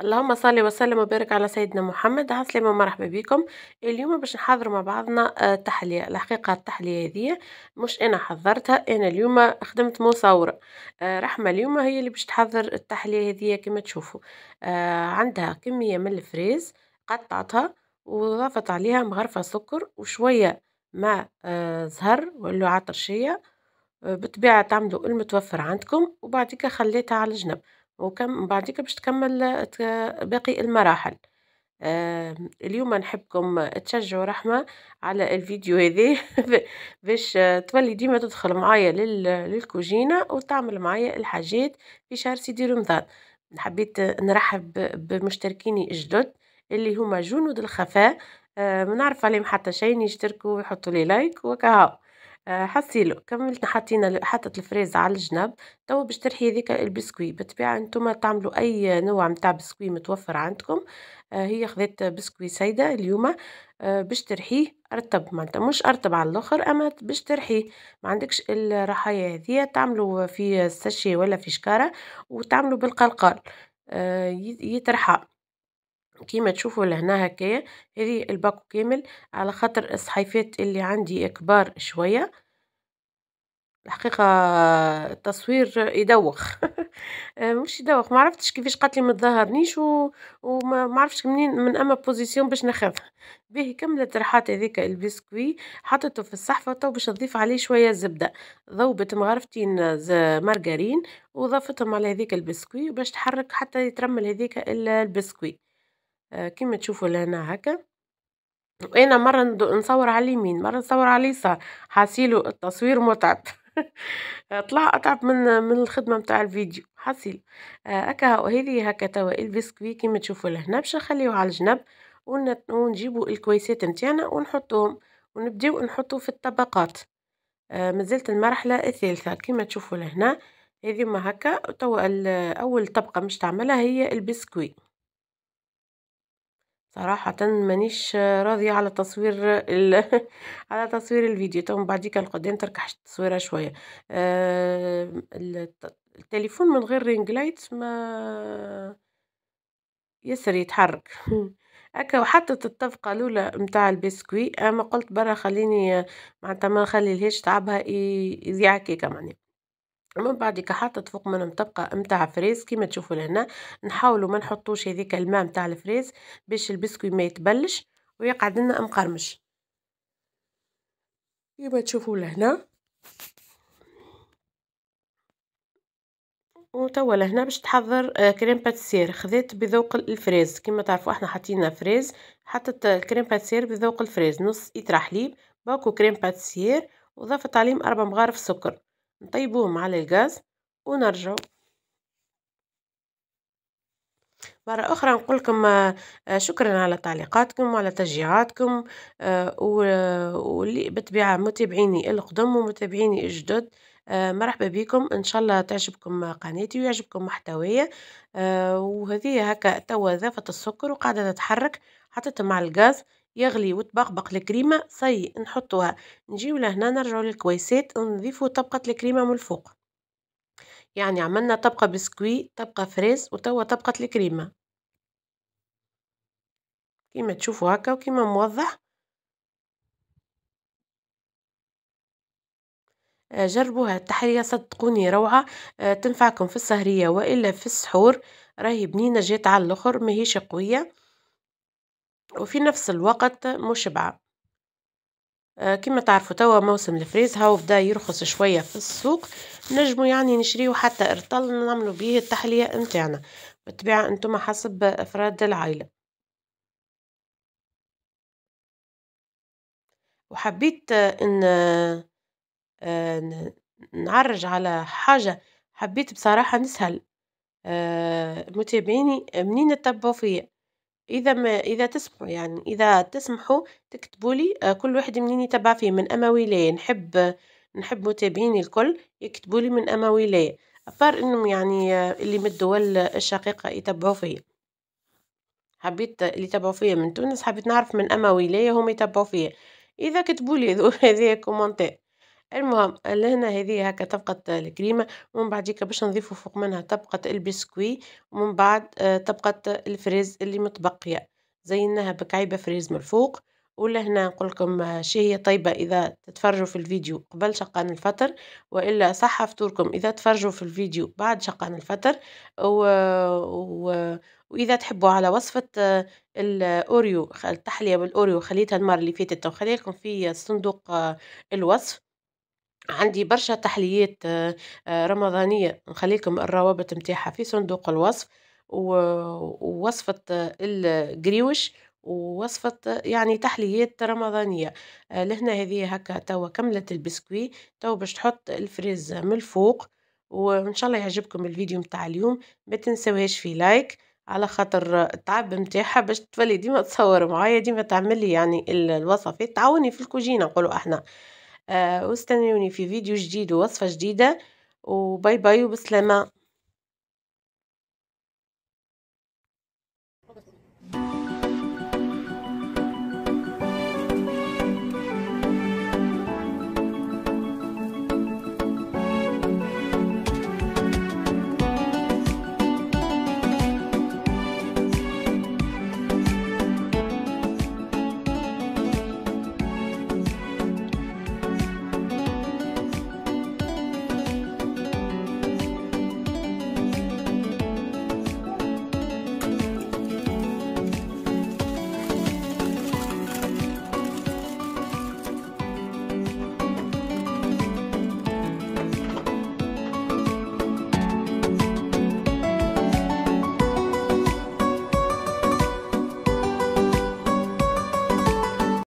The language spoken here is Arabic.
اللهم صل وسلم وبارك على سيدنا محمد عسلامة ومرحبا بكم اليوم باش نحضر مع بعضنا آه، تحلية الحقيقة التحلية هذه مش أنا حضرتها أنا اليوم خدمت مصورة آه، رحمة اليوم هي اللي باش تحضر التحلية هذه كما تشوفوا آه، عندها كمية من الفريز قطعتها وضافت عليها مغرفة سكر وشوية ماء زهر ولا عطرشية بطبيعة تعملوا المتوفر عندكم وبعديك خليتها على جنب وكم بعديك باش تكمل باقي المراحل اليوم نحبكم تشجعوا رحمة على الفيديو هذا باش تولي ديما تدخل معايا للكوجينة وتعمل معايا الحاجات في شهر سيدي رمضان حبيت نرحب بمشتركيني الجدد اللي هما جنود الخفاء منعرف عليهم حتى شيء يشتركوا ويحطوا لي لايك وكهو آه، حسيلو كملت حطينا حطت الفريزة على الجنب توا باش ترحي هذيك البسكوي بالطبيعة انتم تعملوا أي نوع متاع بسكوي متوفر عندكم آه، هي خذت بسكوي سيدة اليوم آه، باش ترحيه ارتب معناتها مش ارتب على الاخر اما باش ترحيه ما عندكش الرحايا هذيا تعملوا في الساشي ولا في شكاره وتعملوا بالقلقال يترحى كيما تشوفوا لهنا هكايا هذه الباكو كامل على خاطر الصحيفات اللي عندي كبار شويه الحقيقه التصوير يدوخ مش يدوخ ما عرفتش كيفاش قالت لي ما تظهرنيش وما عرفتش منين من اما بوزيسيون باش ناخذها به كملت رحات هذيك البسكوي حطيته في الصحفه تو باش نضيف عليه شويه زبده ذوبت مغرفتين مارغرين وضفتهم على هذيك البسكوي باش تحرك حتى يترمل هذيك البسكوي آه، كيما تشوفوا لهنا هكا وانا مره نصور على اليمين مره نصور على اليسار حاسيلو التصوير متعب طلع اتعب من من الخدمه نتاع الفيديو حاسيل آه، هكا وهذه هكا توا البسكوي كيما تشوفوا لهنا باش نخليوه على الجنب ونجيبوا الكويسات نتاعنا ونحطوهم ونبداو نحطو في الطبقات آه مازلت المرحله الثالثه كيما تشوفوا لهنا هذه ما هكا توا اول طبقه مش تعملها هي البسكوي صراحة مانيش راضية على تصوير ال... على تصوير الفيديو تو من بعد القدام تركح التصويره شوية آه... التليفون من غير رينج لايت ما يسر يتحرك هكا وحطت الطبقه الاولى متاع البسكوي اما قلت برا خليني معناتها ما الهيش تعبها يذيع كيكه معناها من بعدك حطت فوق منهم طبقة متاع فريز كيما تشوفوا لهنا نحاولوا ما نحطوش هذيك الماء متاع الفريز باش البسكوي ما يتبلش ويقعد لنا مقرمش كيما تشوفوا لهنا وتوا لهنا باش تحضر آه، كريم باتسير خذيت بذوق الفريز كيما تعرفوا احنا حطينا فريز حطت آه، كريم باتسير بذوق الفريز نص اطر حليب باكو كريم باتسير وضفت عليهم اربع مغارف سكر نطيبوهم على الغاز ونرجعو مرة أخرى نقول لكم آه، شكرا على تعليقاتكم وعلى تشجيعاتكم آه، واللي بتبعة متابعيني القدم ومتابعيني الجدد آه، مرحبا بكم ان شاء الله تعجبكم قناتي ويعجبكم محتوايا وهذه هكا توا ضافت السكر وقاعدة تتحرك حطيتها مع الغاز يغلي وتبقبق الكريمة صي نحطوها نجيو لهنا نرجعو للكويسات نضيفو طبقة الكريمة من الفوق يعني عملنا طبقة بسكوي طبقة فريز وتوا طبقة الكريمة كيما تشوفو هكا وكيما موضح آه، جربوها التحرية صدقوني روعة آه، تنفعكم في السهرية وإلا في السحور راهي بنينة جات على الآخر ماهيش قوية وفي نفس الوقت مشبعة آه كما تعرفوا توا موسم الفريز هاو بدا يرخص شوية في السوق نجمو يعني نشريو حتى ارطل نعملو بيه التحلية نتاعنا بالطبيعة انتم حسب افراد العائلة وحبيت ان آه، نعرج على حاجة حبيت بصراحة نسهل آه، متابعيني منين تتبعوا فيا إذا ما إذا تسمحوا يعني إذا تسمحوا تكتبوا لي آه، كل واحد منين يتبع فيه من أما ولاية نحب نحب متابعيني الكل يكتبوا لي من أما ولاية أفار إنهم يعني آه، اللي من الدول الشقيقة يتبعوا فيا حبيت اللي يتبعوا فيا من تونس حبيت نعرف من أما ولاية هم يتبعوا فيا إذا كتبوا لي هذه كومونتير المهم لهنا هذه هكا طبقة الكريمة ومن هيك باش نضيفو فوق منها طبقة البسكوي ومن بعد آه، طبقة الفريز اللي متبقية زيناها بكعيبة فريز من الفوق ولهنا نقول لكم آه، هي طيبة إذا تتفرجوا في الفيديو قبل شقان الفطر وإلا صحة فطوركم إذا تفرجوا في الفيديو بعد شقان الفطر و... و... وإذا تحبوا على وصفة آه، الأوريو التحلية بالأوريو خليتها المرة اللي فاتت وخليكم في صندوق الوصف عندي برشا تحليات آه، آه، رمضانية نخليكم الروابط متاحة في صندوق الوصف ووصفة الجريوش ووصفة يعني تحليات رمضانية آه، لهنا هذه هكا توا كملت البسكوي توا باش تحط الفريز من الفوق وان شاء الله يعجبكم الفيديو متاع اليوم ما تنسوهاش في لايك على خاطر التعب متاحة باش تولي ديما تصور معايا ديما تعمل لي يعني الوصفات تعاوني في الكوجينه نقولوا احنا آه، واستنوني في فيديو جديد ووصفة جديدة وباي باي وبسلامة